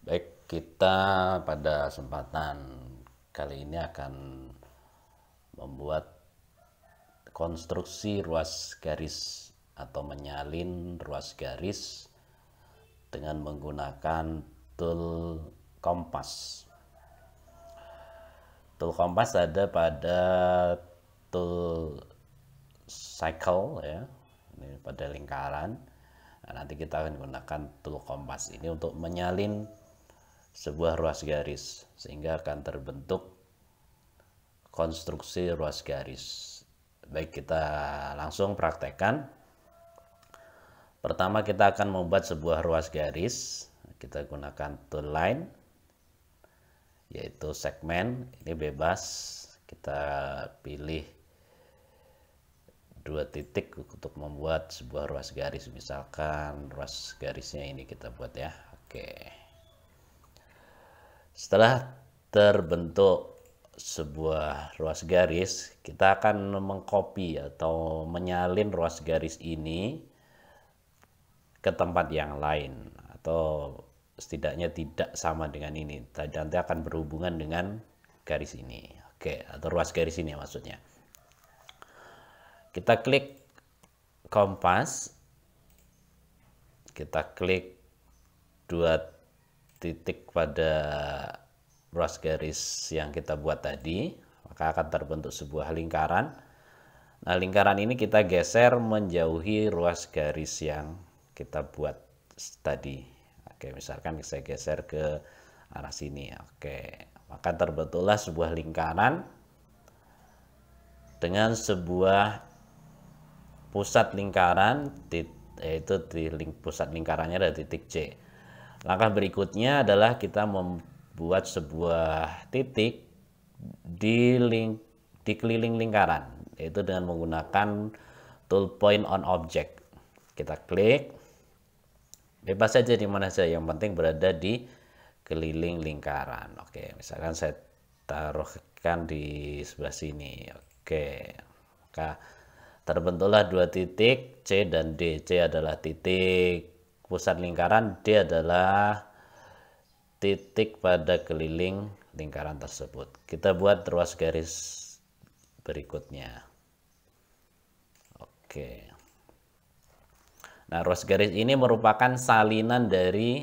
Baik, kita pada kesempatan kali ini akan membuat konstruksi ruas garis atau menyalin ruas garis dengan menggunakan tool kompas. Tool kompas ada pada tool cycle ya, ini pada lingkaran. Nah, nanti kita akan gunakan tool kompas ini untuk menyalin sebuah ruas garis sehingga akan terbentuk konstruksi ruas garis. Baik kita langsung praktekkan. Pertama kita akan membuat sebuah ruas garis. Kita gunakan tool line yaitu segmen ini bebas. Kita pilih dua titik untuk membuat sebuah ruas garis misalkan ruas garisnya ini kita buat ya. Oke. Okay. Setelah terbentuk sebuah ruas garis, kita akan mengcopy atau menyalin ruas garis ini ke tempat yang lain atau setidaknya tidak sama dengan ini. Nanti akan berhubungan dengan garis ini. Oke, atau ruas garis ini maksudnya. Kita klik kompas. Kita klik dua titik pada ruas garis yang kita buat tadi, maka akan terbentuk sebuah lingkaran. Nah, lingkaran ini kita geser menjauhi ruas garis yang kita buat tadi. Oke, misalkan saya geser ke arah sini. Oke, maka terbentuklah sebuah lingkaran dengan sebuah pusat lingkaran, yaitu di pusat lingkarannya ada titik C. Langkah berikutnya adalah kita membuat sebuah titik di, ling di keliling lingkaran, yaitu dengan menggunakan tool point on object. Kita klik, bebas saja di mana saja, yang penting berada di keliling lingkaran. Oke, misalkan saya taruhkan di sebelah sini. Oke, maka terbentuklah dua titik C dan D. C adalah titik pusat lingkaran dia adalah titik pada keliling lingkaran tersebut kita buat ruas garis berikutnya oke nah ruas garis ini merupakan salinan dari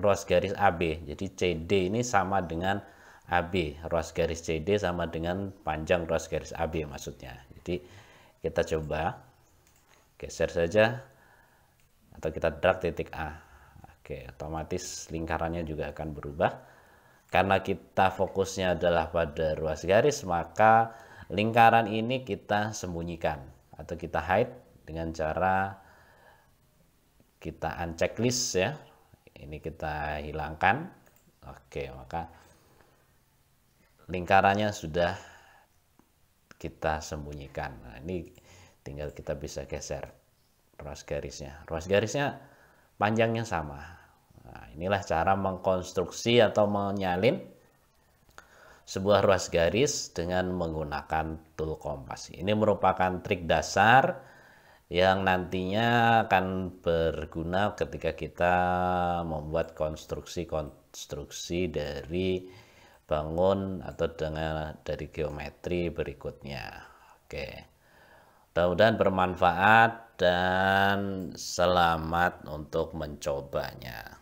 ruas garis AB jadi CD ini sama dengan AB ruas garis CD sama dengan panjang ruas garis AB maksudnya jadi kita coba geser saja atau kita drag titik A. Oke, otomatis lingkarannya juga akan berubah. Karena kita fokusnya adalah pada ruas garis, maka lingkaran ini kita sembunyikan atau kita hide dengan cara kita uncheck list ya. Ini kita hilangkan. Oke, maka lingkarannya sudah kita sembunyikan. Nah, ini tinggal kita bisa geser ruas garisnya. Ruas garisnya panjangnya sama. Nah, inilah cara mengkonstruksi atau menyalin sebuah ruas garis dengan menggunakan tool kompas. Ini merupakan trik dasar yang nantinya akan berguna ketika kita membuat konstruksi-konstruksi dari bangun atau dengan dari geometri berikutnya. Oke. Mudah-mudahan bermanfaat dan selamat untuk mencobanya.